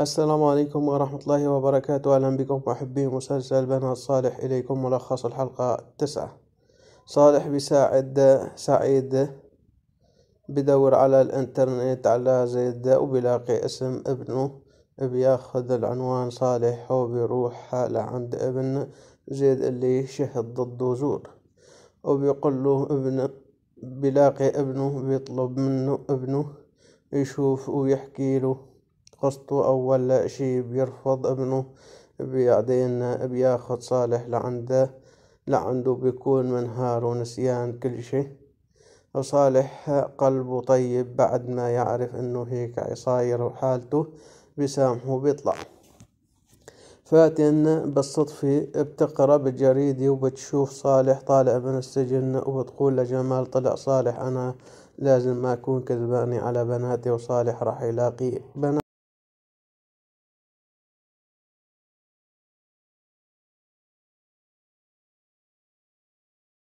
السلام عليكم ورحمة الله وبركاته أهلا بكم أحبي مسلسل بنها الصالح إليكم ملخص الحلقة تسعة صالح بيساعد سعيد بدور على الإنترنت على زيد وبلاقي اسم ابنه بياخذ العنوان صالح وبيروح حاله عند ابن زيد اللي شهد ضده زور وبيقول له ابن بيلاقي ابنه بيطلب منه ابنه يشوف ويحكي له قصته أول شي بيرفض ابنه بعدين بياخد صالح لعنده لعنده بيكون منهار ونسيان كل شي وصالح قلبه طيب بعد ما يعرف انه هيك صاير وحالته بسامحه وبيطلع فاتن بالصدفة بتقرأ بالجريدة وبتشوف صالح طالع من السجن وبتقول لجمال طلع صالح أنا لازم ما أكون كذبانة على بناتي وصالح راح يلاقي بنات